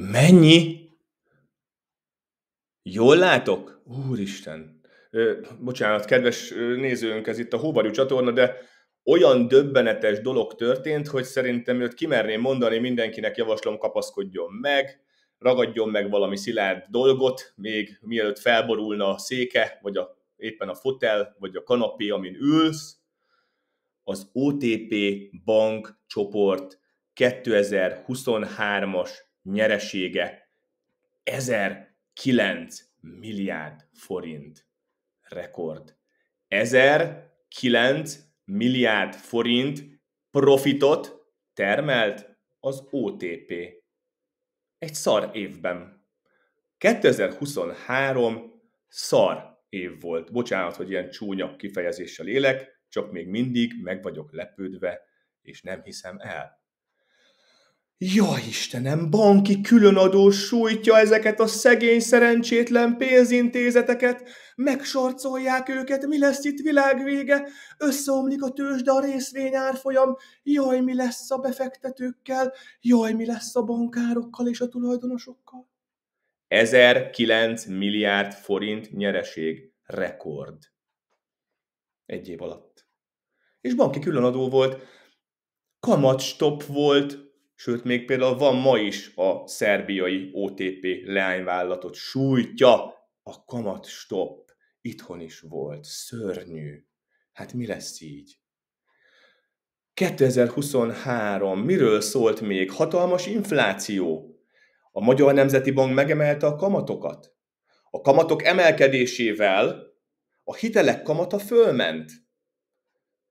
Mennyi? Jól látok? Úristen! Ö, bocsánat, kedves nézőnk, ez itt a Hóbarjú csatorna, de olyan döbbenetes dolog történt, hogy szerintem őt kimerném mondani, mindenkinek javaslom kapaszkodjon meg, ragadjon meg valami szilárd dolgot, még mielőtt felborulna a széke, vagy a, éppen a fotel, vagy a kanapé, amin ülsz. Az OTP Bank csoport 2023-as nyeresége 1009 milliárd forint rekord. 1009 milliárd forint profitot termelt az OTP. Egy szar évben. 2023 szar év volt. Bocsánat, hogy ilyen csúnya kifejezéssel élek, csak még mindig meg vagyok lepődve, és nem hiszem el. Ja Istenem, banki különadó sújtja ezeket a szegény szerencsétlen pénzintézeteket, megsarcolják őket, mi lesz itt világvége, összeomlik a tőzsde a részvény árfolyam, jaj, mi lesz a befektetőkkel, jaj, mi lesz a bankárokkal és a tulajdonosokkal. 1009 milliárd forint nyereség rekord. Egy év alatt. És banki különadó volt, kamatstop volt, Sőt, még például van ma is a szerbiai OTP leányvállalatot sújtja a kamat stop. Itthon is volt. Szörnyű. Hát mi lesz így? 2023. Miről szólt még? Hatalmas infláció. A Magyar Nemzeti Bank megemelte a kamatokat. A kamatok emelkedésével a hitelek kamata fölment.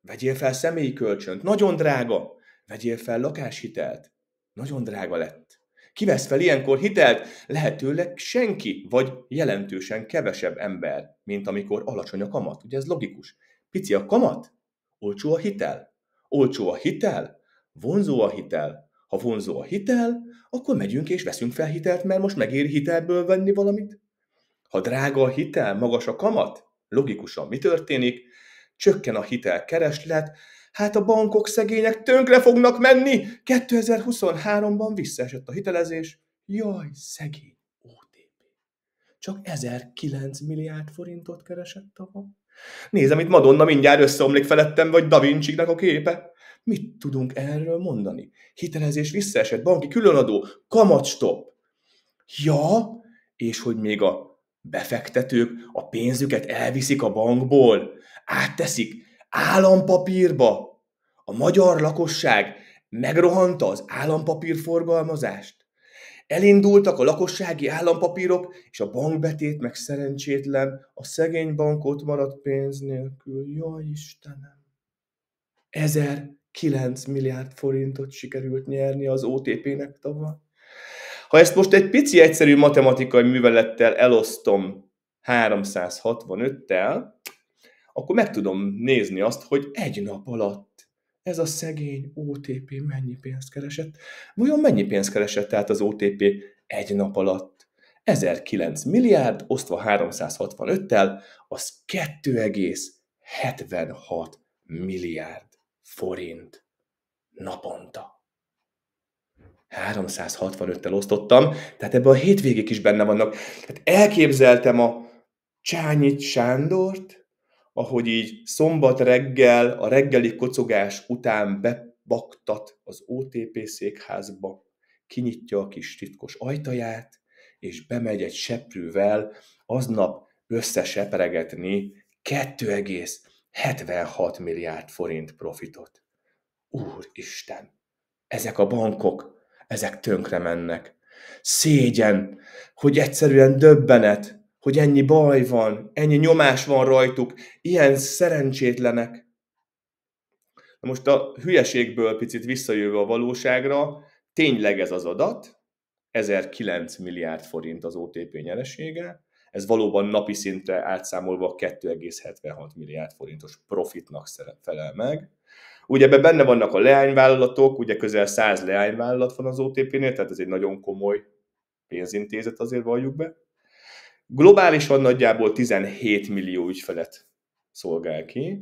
Vegyél fel személyi kölcsönt, nagyon drága. Vegyél fel lakáshitelt. Nagyon drága lett. Ki vesz fel ilyenkor hitelt? Lehetőleg senki, vagy jelentősen kevesebb ember, mint amikor alacsony a kamat. Ugye ez logikus. Pici a kamat, olcsó a hitel. Olcsó a hitel, vonzó a hitel. Ha vonzó a hitel, akkor megyünk és veszünk fel hitelt, mert most megéri hitelből venni valamit. Ha drága a hitel, magas a kamat, logikusan mi történik? Csökken a hitel kereslet, hát a bankok szegények tönkre fognak menni. 2023-ban visszaesett a hitelezés. Jaj, szegény OTP. Csak 1009 milliárd forintot keresett tavaly. Nézem, itt Madonna mindjárt összeomlik felettem, vagy Da Vinci-nek a képe. Mit tudunk erről mondani? Hitelezés visszaesett, banki különadó, kamatstop. Ja, és hogy még a befektetők a pénzüket elviszik a bankból, átteszik állampapírba, a magyar lakosság megrohanta az állampapírforgalmazást. Elindultak a lakossági állampapírok, és a bankbetét meg szerencsétlen, a szegény bankot maradt pénz nélkül. Jaj Istenem! 1009 milliárd forintot sikerült nyerni az OTP-nek tavaly. Ha ezt most egy pici egyszerű matematikai művelettel elosztom 365-tel, akkor meg tudom nézni azt, hogy egy nap alatt ez a szegény OTP mennyi pénzt keresett? Vajon mennyi pénzt keresett tehát az OTP egy nap alatt? 1009 milliárd osztva 365-tel, az 2,76 milliárd forint naponta. 365-tel osztottam, tehát ebben a hétvégék is benne vannak. Tehát elképzeltem a Csányit Sándort, ahogy így szombat reggel, a reggeli kocogás után bebaktat az OTP székházba, kinyitja a kis titkos ajtaját, és bemegy egy seprűvel aznap összesepregetni 2,76 milliárd forint profitot. Úristen! Ezek a bankok, ezek tönkre mennek. Szégyen, hogy egyszerűen döbbenet, hogy ennyi baj van, ennyi nyomás van rajtuk, ilyen szerencsétlenek. Na most a hülyeségből picit visszajövő a valóságra, tényleg ez az adat, 1009 milliárd forint az OTP nyeresége, ez valóban napi szintre átszámolva 2,76 milliárd forintos profitnak felel meg. Ugye ebben benne vannak a leányvállalatok, ugye közel 100 leányvállalat van az OTP-nél, tehát ez egy nagyon komoly pénzintézet azért valljuk be globálisan nagyjából 17 millió ügyfelet szolgál ki,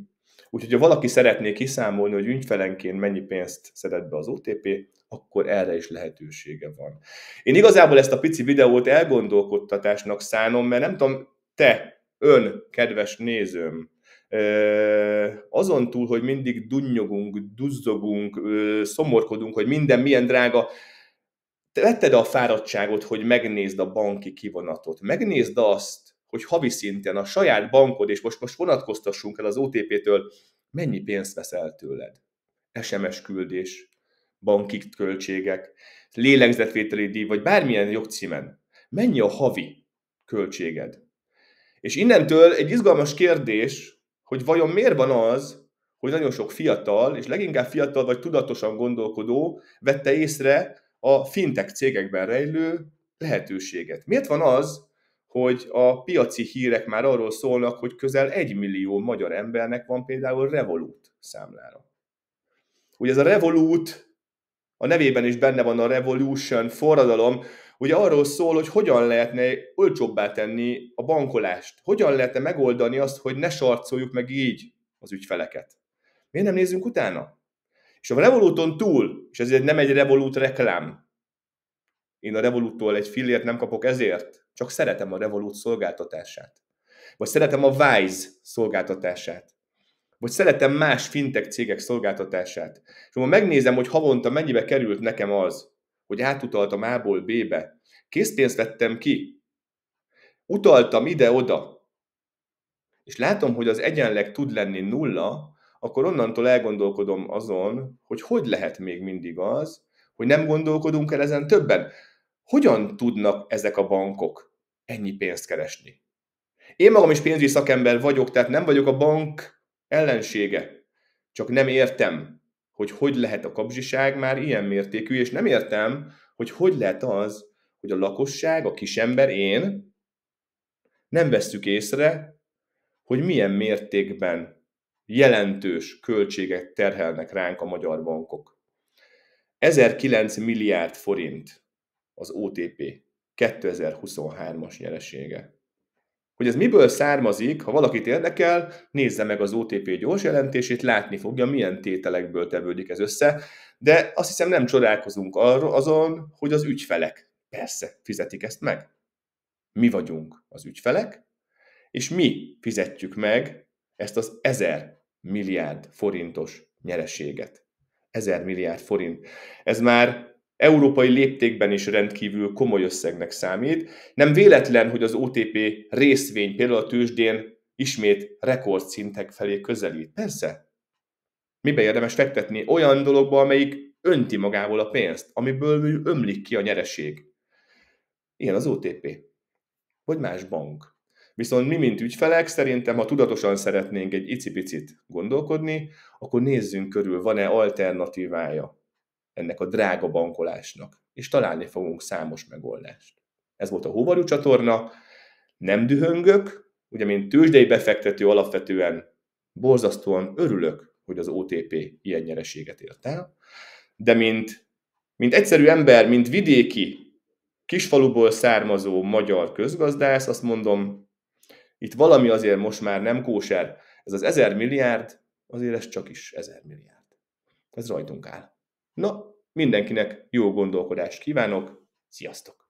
úgyhogy ha valaki szeretné kiszámolni, hogy ügyfelenként mennyi pénzt szedett be az OTP, akkor erre is lehetősége van. Én igazából ezt a pici videót elgondolkodtatásnak szánom, mert nem tudom, te, ön, kedves nézőm, azon túl, hogy mindig dunnyogunk, duzzogunk, szomorkodunk, hogy minden milyen drága, te vetted a fáradtságot, hogy megnézd a banki kivonatot, megnézd azt, hogy havi szinten a saját bankod, és most, most vonatkoztassunk el az OTP-től, mennyi pénzt veszel tőled? SMS küldés, banki költségek, lélegzetvételi díj, vagy bármilyen jogcímen. Mennyi a havi költséged? És innentől egy izgalmas kérdés, hogy vajon miért van az, hogy nagyon sok fiatal, és leginkább fiatal vagy tudatosan gondolkodó vette észre, a fintech cégekben rejlő lehetőséget. Miért van az, hogy a piaci hírek már arról szólnak, hogy közel egy millió magyar embernek van például Revolut számlára. Ugye ez a Revolut, a nevében is benne van a Revolution forradalom, ugye arról szól, hogy hogyan lehetne olcsóbbá tenni a bankolást, hogyan lehetne megoldani azt, hogy ne sarcoljuk meg így az ügyfeleket. Miért nem nézzünk utána? És a Revoluton túl, és ez nem egy Revolut reklám, én a Revoluttól egy fillért nem kapok ezért, csak szeretem a Revolut szolgáltatását. Vagy szeretem a Wise szolgáltatását. Vagy szeretem más fintech cégek szolgáltatását. És ha megnézem, hogy havonta mennyibe került nekem az, hogy átutaltam A-ból B-be, készpénzt vettem ki, utaltam ide-oda, és látom, hogy az egyenleg tud lenni nulla, akkor onnantól elgondolkodom azon, hogy hogy lehet még mindig az, hogy nem gondolkodunk el ezen többen. Hogyan tudnak ezek a bankok ennyi pénzt keresni? Én magam is pénzügyi szakember vagyok, tehát nem vagyok a bank ellensége. Csak nem értem, hogy hogy lehet a kapzsiság már ilyen mértékű, és nem értem, hogy hogy lehet az, hogy a lakosság, a kisember, én nem vesszük észre, hogy milyen mértékben jelentős költségek terhelnek ránk a magyar bankok. 1009 milliárd forint az OTP 2023-as nyeresége. Hogy ez miből származik, ha valakit érdekel, nézze meg az OTP gyors jelentését, látni fogja, milyen tételekből tevődik ez össze, de azt hiszem nem csodálkozunk arra, azon, hogy az ügyfelek persze fizetik ezt meg. Mi vagyunk az ügyfelek, és mi fizetjük meg ezt az 1000 milliárd forintos nyereséget. 1000 milliárd forint. Ez már európai léptékben is rendkívül komoly összegnek számít. Nem véletlen, hogy az OTP részvény például a tőzsdén ismét rekordszintek felé közelít. Persze. Mibe érdemes fektetni? Olyan dologba, amelyik önti magából a pénzt, amiből ömlik ki a nyereség. Ilyen az OTP. Vagy más bank. Viszont mi, mint ügyfelek, szerintem, ha tudatosan szeretnénk egy icipicit gondolkodni, akkor nézzünk körül, van-e alternatívája ennek a drága bankolásnak, és találni fogunk számos megoldást. Ez volt a Hóvarú csatorna, nem dühöngök, ugye mint tőzsdei befektető alapvetően borzasztóan örülök, hogy az OTP ilyen nyereséget ért el, de mint, mint egyszerű ember, mint vidéki, kisfaluból származó magyar közgazdász, azt mondom, itt valami azért most már nem kóser. Ez az ezer milliárd, azért ez csak is ezer milliárd. Ez rajtunk áll. Na, mindenkinek jó gondolkodást kívánok, sziasztok!